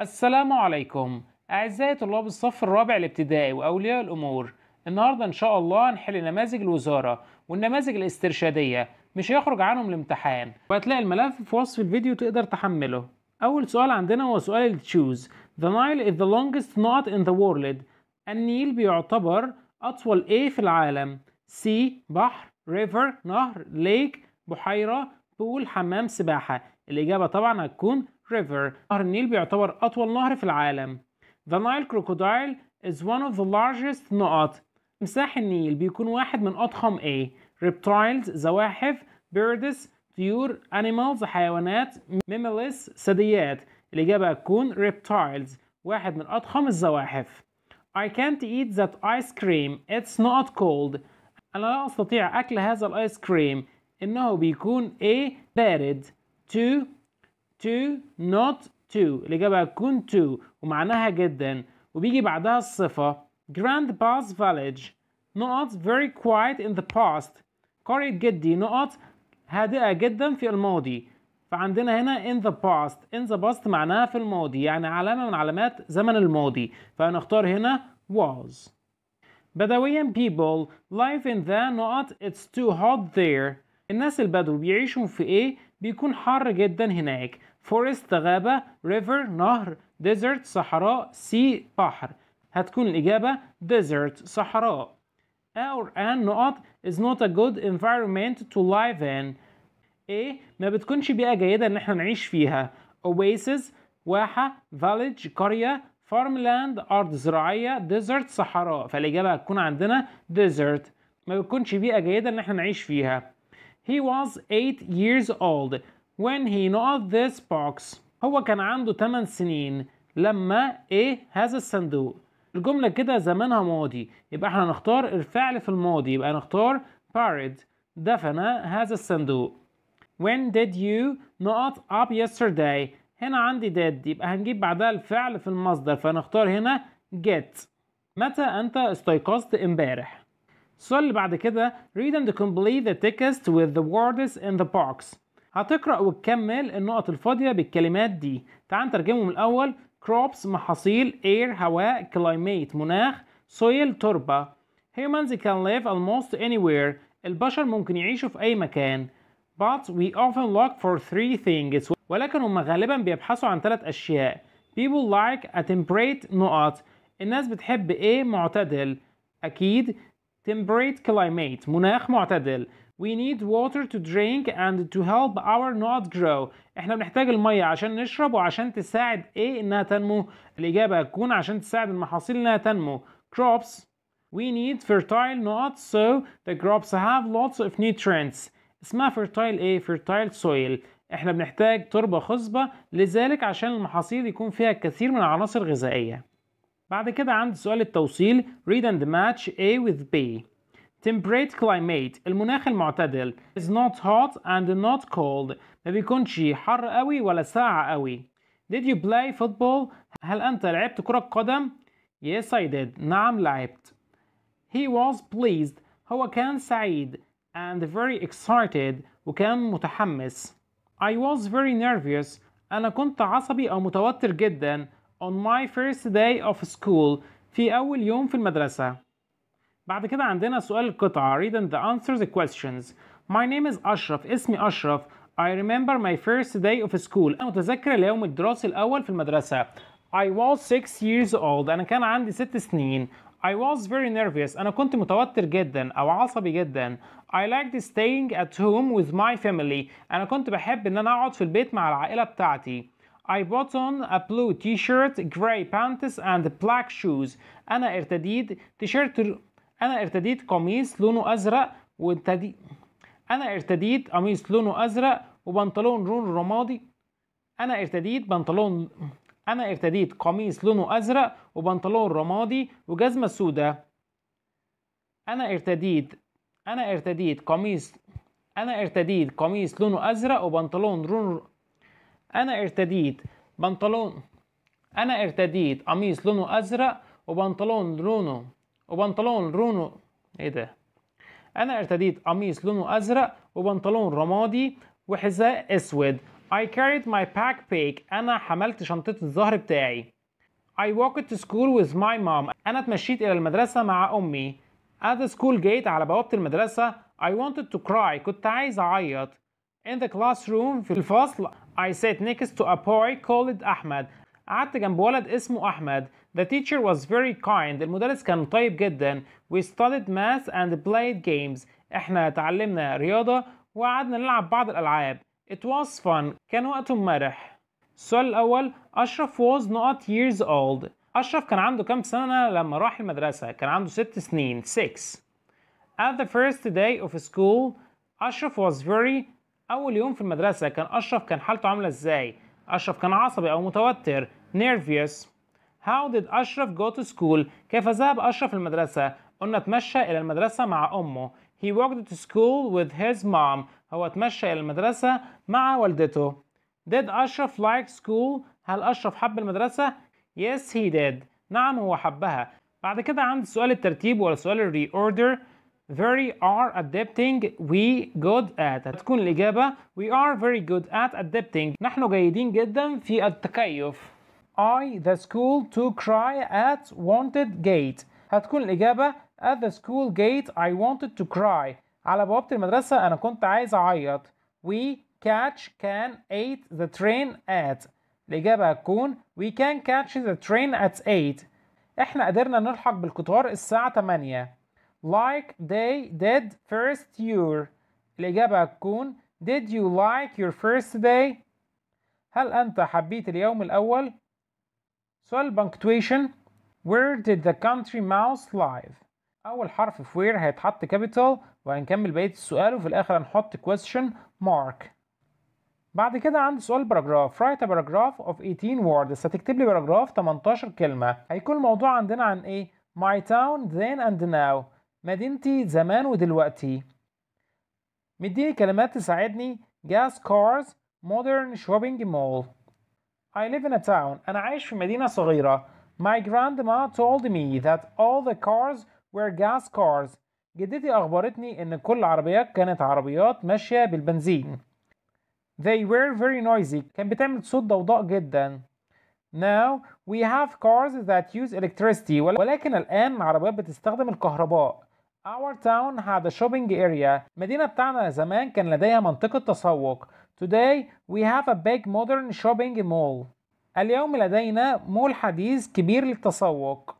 السلام عليكم أعزائي طلاب الصف الرابع الابتدائي وأولياء الأمور النهاردة إن شاء الله هنحل نماذج الوزارة والنماذج الاسترشادية مش هيخرج عنهم الامتحان وهتلاقي الملف في وصف الفيديو تقدر تحمله أول سؤال عندنا هو سؤال التشوز The Nile is the longest knot in the world النيل بيعتبر أطول إيه في العالم سي بحر river نهر lake بحيرة بول حمام سباحة الإجابة طبعا هتكون River نهر النيل بيعتبر أطول نهر في العالم The Nile Crocodile is one of the largest نقط مساح النيل بيكون واحد من أضخم إيه reptiles زواحف birds طيور animals حيوانات mammals ثدييات الإجابة هتكون reptiles واحد من أضخم الزواحف I can't eat that ice cream it's not cold أنا لا أستطيع أكل هذا الآيس كريم إنه بيكون A بارد 2 to not to الإجابة هتكون to ومعناها جدا وبيجي بعدها الصفة grand past village نقط very quiet in the past قرية جدي نقط هادئة جدا في الماضي فعندنا هنا in the past in the past معناها في الماضي يعني علامة من علامات زمن الماضي فهنختار هنا was بدويا people life in the نقط it's too hot there الناس البدو بيعيشوا في ايه بيكون حر جدا هناك فورست غابة ريفر نهر ديزرت صحراء سي بحر هتكون الإجابة desert صحراء or an نقط is not a good environment to live in A ما بتكونش بيئة جيدة إن احنا نعيش فيها oasis واحة village قرية farmland أرض زراعية desert صحراء فالإجابة هتكون عندنا desert ما بتكونش بيئة جيدة إن احنا نعيش فيها He was 8 years old when he knocked this box هو كان عنده 8 سنين لما ايه هذا الصندوق الجملة كده زمانها ماضي يبقى احنا نختار الفعل في الماضي يبقى نختار buried دفن هذا الصندوق when did you knock up yesterday هنا عندي did يبقى هنجيب بعدها الفعل في المصدر فهنختار هنا get متى أنت استيقظت امبارح السؤال اللي بعد كده read and complete the text with the words in the box هتقرأ وتكمل النقط الفاضية بالكلمات دي تعال نترجمهم الأول crops محاصيل air هواء climate مناخ soil تربة humans can live almost anywhere البشر ممكن يعيشوا في أي مكان but we often look for three things ولكن هم غالبا بيبحثوا عن ثلاث أشياء people like a temperate نقط الناس بتحب إيه معتدل أكيد temperate climate مناخ معتدل We need water to drink and to help our not grow. احنا بنحتاج المية عشان نشرب وعشان تساعد ايه انها تنمو؟ الإجابة هتكون عشان تساعد المحاصيل انها تنمو. Crops. We need fertile nuts so the crops have lots of nutrients. اسمها fertile ايه؟ fertile soil. احنا بنحتاج تربة خصبة لذلك عشان المحاصيل يكون فيها الكثير من العناصر الغذائية. بعد كده عند سؤال التوصيل read and match A with B. temperate climate المناخ المعتدل is not hot and not cold ما بيكونش حر قوي ولا ساقع قوي did you play football هل أنت لعبت كرة قدم yes I did نعم لعبت he was pleased هو كان سعيد and very excited وكان متحمس I was very nervous أنا كنت عصبي أو متوتر جدا on my first day of school في أول يوم في المدرسة بعد كده عندنا سؤال القطعة read and answer the questions My name is أشرف اسمي أشرف I remember my first day of school أنا متذكر اليوم الدراسي الأول في المدرسة I was 6 years old أنا كان عندي ست سنين I was very nervous أنا كنت متوتر جدا أو عصبي جدا I liked staying at home with my family أنا كنت بحب إن أنا أقعد في البيت مع العائلة بتاعتي I bought on a blue t-shirt, gray pants and black shoes أنا ارتديت تيشيرت انا ارتديت قميص لونه ازرق وابتدي انا ارتديت قميص لونه ازرق وبنطلون لون رمادي انا ارتديت بنطلون انا ارتديت قميص لونه ازرق وبنطلون رمادي وجزمه سوداء انا ارتديت انا ارتديت قميص انا ارتديت قميص لونه ازرق وبنطلون لون انا ارتديت بنطلون انا ارتديت قميص لونه ازرق وبنطلون لونه وبنطلون لونه ايه ده انا ارتديت قميص لونه ازرق وبنطلون رمادي وحذاء اسود I carried my backpack انا حملت شنطة الظهر بتاعي I walked to school with my mom انا اتمشيت الى المدرسة مع امي at the school gate على بوابة المدرسة I wanted to cry كنت عايز اعيط in the classroom في الفصل I sat next to a boy called أحمد قعدت جنب ولد اسمه أحمد The teacher was very kind المدرس كان طيب جدا We studied math and played games احنا اتعلمنا رياضة وقعدنا نلعب بعض الألعاب It was fun كان وقت مرح السؤال الأول أشرف was not years old أشرف كان عنده كام سنة لما راح المدرسة كان عنده ست سنين 6 At the first day of school أشرف was very أول يوم في المدرسة كان أشرف كان حالته عاملة إزاي أشرف كان عصبي أو متوتر nervous How did أشرف go to school؟ كيف ذهب أشرف المدرسة؟ قلنا تمشى إلى المدرسة مع أمه. He walked to school with his mom. هو تمشى إلى المدرسة مع والدته. Did أشرف like school؟ هل أشرف حب المدرسة؟ Yes he did. نعم هو حبها. بعد كده عند سؤال الترتيب ولا سؤال الري اوردر very are adapting we good at هتكون الإجابة we are very good at adapting نحن جيدين جدا في التكيف I the school to cry at wanted gate هتكون الإجابة at the school gate I wanted to cry على بوابة المدرسة أنا كنت عايز أعيط we catch can at the train at الإجابة هتكون we can catch the train at 8 إحنا قدرنا نلحق بالقطار الساعة 8 like they did first year الإجابة هتكون did you like your first day؟ هل أنت حبيت اليوم الأول؟ سؤال بنكتويشن Where did the country mouse live؟ أول حرف في where هيتحط capital وهنكمل بقية السؤال وفي الآخر هنحط question mark بعد كده عندي سؤال paragraph write a paragraph of 18 words هتكتب لي paragraph 18 كلمة هيكون الموضوع عندنا عن إيه؟ My town then and now مدينتي زمان ودلوقتي مديني كلمات تساعدني gas cars modern shopping mall I live in a town and عايش في مدينة صغيرة. My grandma told me that all the cars were gas cars. جدتي أخبرتني إن كل العربيات كانت عربيات ماشية بالبنزين. They were very noisy. كان بتعمل صوت ضوضاء جدا. Now we have cars that use electricity ولكن الآن العربيات بتستخدم الكهرباء. Our town had a shopping area. المدينة بتاعنا زمان كان لديها منطقة تسوق. Today we have a big modern shopping mall. اليوم لدينا مول حديث كبير للتسوق.